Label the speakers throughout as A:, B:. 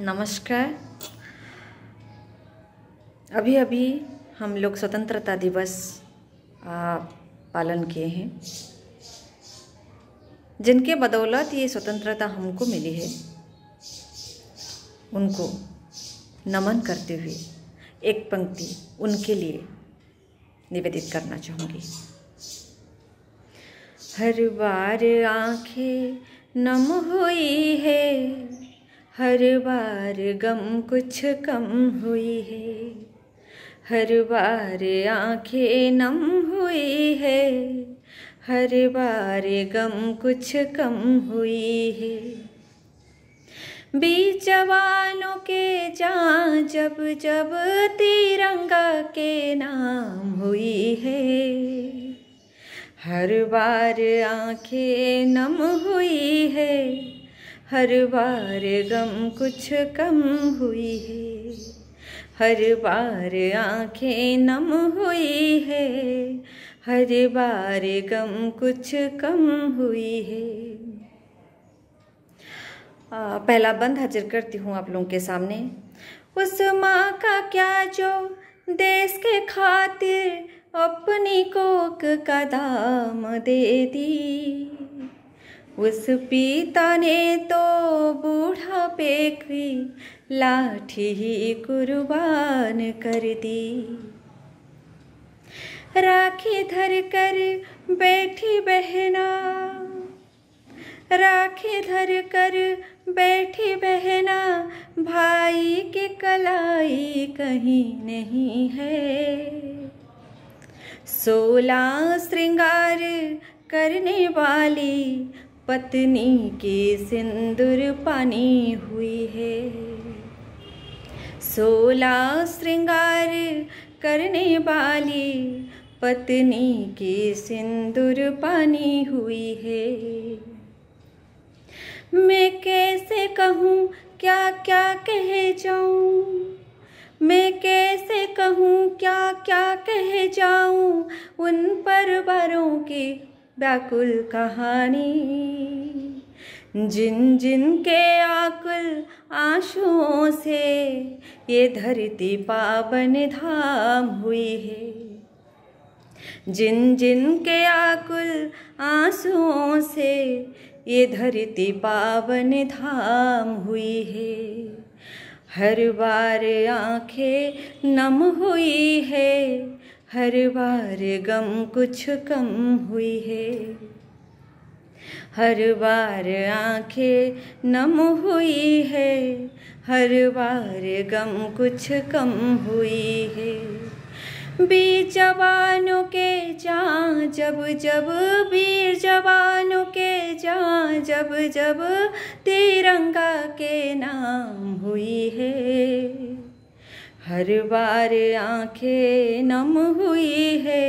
A: नमस्कार अभी अभी हम लोग स्वतंत्रता दिवस पालन किए हैं जिनके बदौलत ये स्वतंत्रता हमको मिली है उनको नमन करते हुए एक पंक्ति उनके लिए निवेदित करना चाहूँगी हर बार आंखें नम हुई है हर बार गम कुछ कम हुई है हर बार आंखें नम हुई है हर बार गम कुछ कम हुई है बी जवानों के जान जब जब तिरंगा के नाम हुई है हर बार आंखें नम हुई है हर बार गम कुछ कम हुई है हर बार आंखें नम हुई है हर बार गम कुछ कम हुई है आ, पहला बंद हाजिर करती हूँ आप लोगों के सामने उस माँ का क्या जो देश के खातिर अपनी कोक का दाम दे दी उस पिता ने तो बूढ़ा की लाठी ही कुर्बान कर दी राखी धर कर बैठी बहना राखी धर कर बैठी बहना भाई की कलाई कहीं नहीं है सोलह श्रृंगार करने वाली पत्नी के सिंदूर पानी हुई है सोला श्रृंगार करने वाली पत्नी के सिंदूर पानी हुई है मैं कैसे कहूँ क्या क्या कह जाऊँ मैं कैसे कहूँ क्या क्या कह जाऊँ उन पर के व्याकुल कहानी जिन जिन के आकुल आंसुओं से ये धरती पावन धाम हुई है जिन जिन के आकुल आंसुओं से ये धरती पावन धाम हुई है हर बार आंखें नम हुई है हर बार गम कुछ कम हुई है हर बार आंखें नम हुई है हर बार गम कुछ कम हुई है बी जवानों के जहाँ जब जब वीर जवानों के जहाँ जब जब तिरंगा के नाम हुई है हर बार आंखें नम हुई है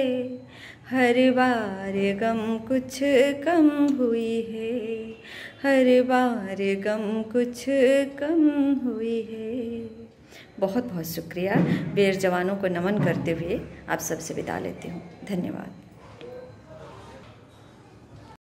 A: हर बार गम कुछ कम हुई है हर बार गम कुछ कम हुई है बहुत बहुत शुक्रिया वीर जवानों को नमन करते हुए आप सबसे विदा लेती हूँ धन्यवाद